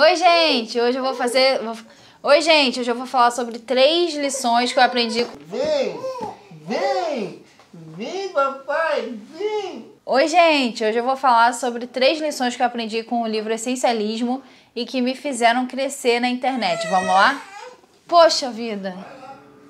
Oi, gente! Hoje eu vou fazer. Vou... Oi, gente! Hoje eu vou falar sobre três lições que eu aprendi. Vem! Vem! Vem, papai! Vem! Oi, gente! Hoje eu vou falar sobre três lições que eu aprendi com o livro Essencialismo e que me fizeram crescer na internet. Vamos lá? Poxa vida!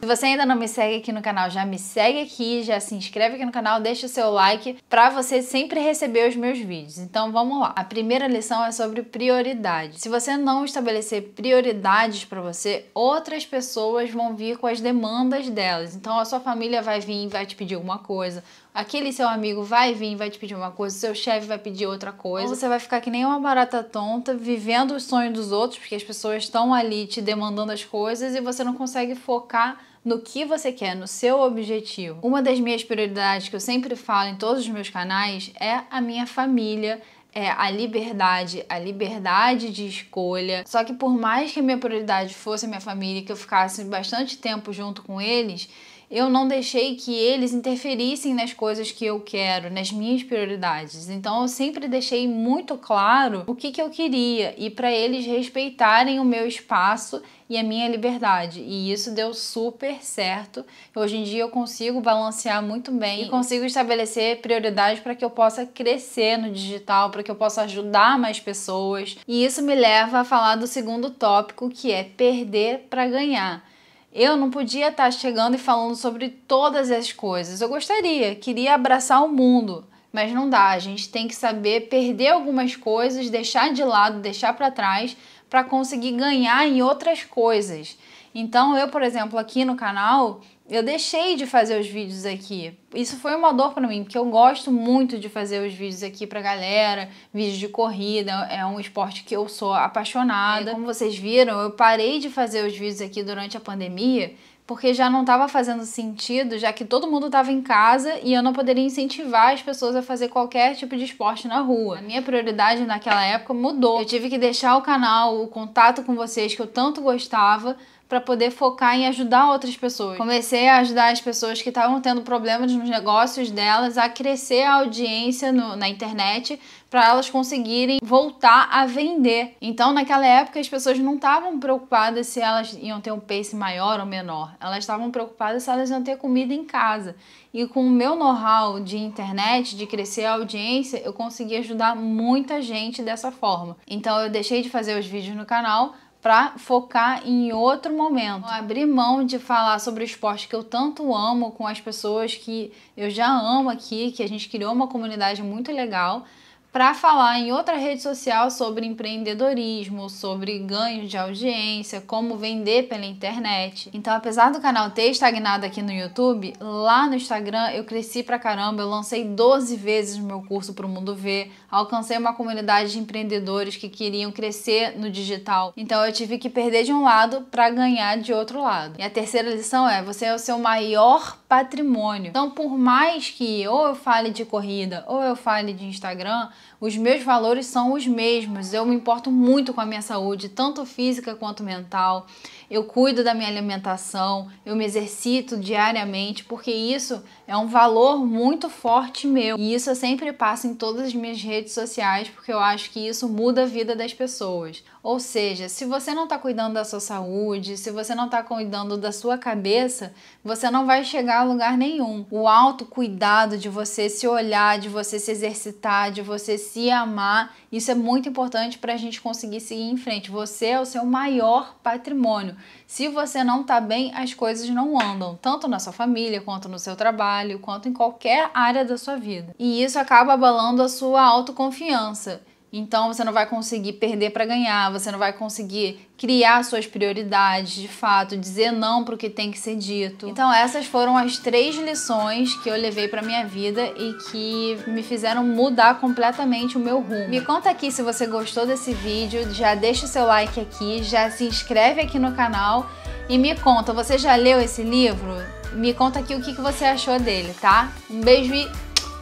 Se você ainda não me segue aqui no canal, já me segue aqui, já se inscreve aqui no canal, deixa o seu like para você sempre receber os meus vídeos. Então vamos lá. A primeira lição é sobre prioridade. Se você não estabelecer prioridades para você, outras pessoas vão vir com as demandas delas. Então a sua família vai vir e vai te pedir alguma coisa, aquele seu amigo vai vir vai te pedir uma coisa, seu chefe vai pedir outra coisa. Ou você vai ficar que nem uma barata tonta, vivendo os sonhos dos outros, porque as pessoas estão ali te demandando as coisas e você não consegue focar no que você quer, no seu objetivo. Uma das minhas prioridades que eu sempre falo em todos os meus canais é a minha família, é a liberdade, a liberdade de escolha. Só que por mais que a minha prioridade fosse a minha família, que eu ficasse bastante tempo junto com eles, eu não deixei que eles interferissem nas coisas que eu quero, nas minhas prioridades. Então eu sempre deixei muito claro o que, que eu queria e para eles respeitarem o meu espaço e a minha liberdade. E isso deu super certo. Hoje em dia eu consigo balancear muito bem e consigo estabelecer prioridades para que eu possa crescer no digital, para que eu possa ajudar mais pessoas. E isso me leva a falar do segundo tópico, que é perder para ganhar eu não podia estar chegando e falando sobre todas as coisas. Eu gostaria, queria abraçar o mundo, mas não dá. A gente tem que saber perder algumas coisas, deixar de lado, deixar para trás para conseguir ganhar em outras coisas. Então, eu, por exemplo, aqui no canal, eu deixei de fazer os vídeos aqui. Isso foi uma dor para mim, porque eu gosto muito de fazer os vídeos aqui pra galera, vídeos de corrida, é um esporte que eu sou é, apaixonada. E como vocês viram, eu parei de fazer os vídeos aqui durante a pandemia, porque já não estava fazendo sentido, já que todo mundo estava em casa e eu não poderia incentivar as pessoas a fazer qualquer tipo de esporte na rua. A minha prioridade naquela época mudou. Eu tive que deixar o canal, o contato com vocês que eu tanto gostava, para poder focar em ajudar outras pessoas. Comecei a ajudar as pessoas que estavam tendo problemas nos negócios delas a crescer a audiência no, na internet para elas conseguirem voltar a vender. Então, naquela época, as pessoas não estavam preocupadas se elas iam ter um pace maior ou menor. Elas estavam preocupadas se elas iam ter comida em casa. E com o meu know-how de internet, de crescer a audiência, eu consegui ajudar muita gente dessa forma. Então, eu deixei de fazer os vídeos no canal para focar em outro momento. Então, abrir mão de falar sobre o esporte que eu tanto amo com as pessoas que eu já amo aqui, que a gente criou uma comunidade muito legal para falar em outra rede social sobre empreendedorismo, sobre ganhos de audiência, como vender pela internet. Então, apesar do canal ter estagnado aqui no YouTube, lá no Instagram eu cresci pra caramba, eu lancei 12 vezes meu curso pro mundo ver, alcancei uma comunidade de empreendedores que queriam crescer no digital. Então, eu tive que perder de um lado para ganhar de outro lado. E a terceira lição é: você é o seu maior patrimônio. Então, por mais que ou eu fale de corrida ou eu fale de Instagram, os meus valores são os mesmos. Eu me importo muito com a minha saúde, tanto física quanto mental. Eu cuido da minha alimentação, eu me exercito diariamente, porque isso é um valor muito forte meu. E isso eu sempre passo em todas as minhas redes sociais, porque eu acho que isso muda a vida das pessoas. Ou seja, se você não está cuidando da sua saúde, se você não está cuidando da sua cabeça, você não vai chegar a lugar nenhum. O autocuidado de você se olhar, de você se exercitar, de você você se amar. Isso é muito importante para a gente conseguir seguir em frente. Você é o seu maior patrimônio. Se você não está bem, as coisas não andam, tanto na sua família, quanto no seu trabalho, quanto em qualquer área da sua vida. E isso acaba abalando a sua autoconfiança. Então você não vai conseguir perder para ganhar, você não vai conseguir criar suas prioridades de fato, dizer não para o que tem que ser dito. Então essas foram as três lições que eu levei para minha vida e que me fizeram mudar completamente o meu rumo. Me conta aqui se você gostou desse vídeo, já deixa o seu like aqui, já se inscreve aqui no canal e me conta, você já leu esse livro? Me conta aqui o que você achou dele, tá? Um beijo e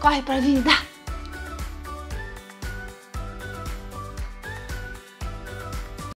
corre para vir dar!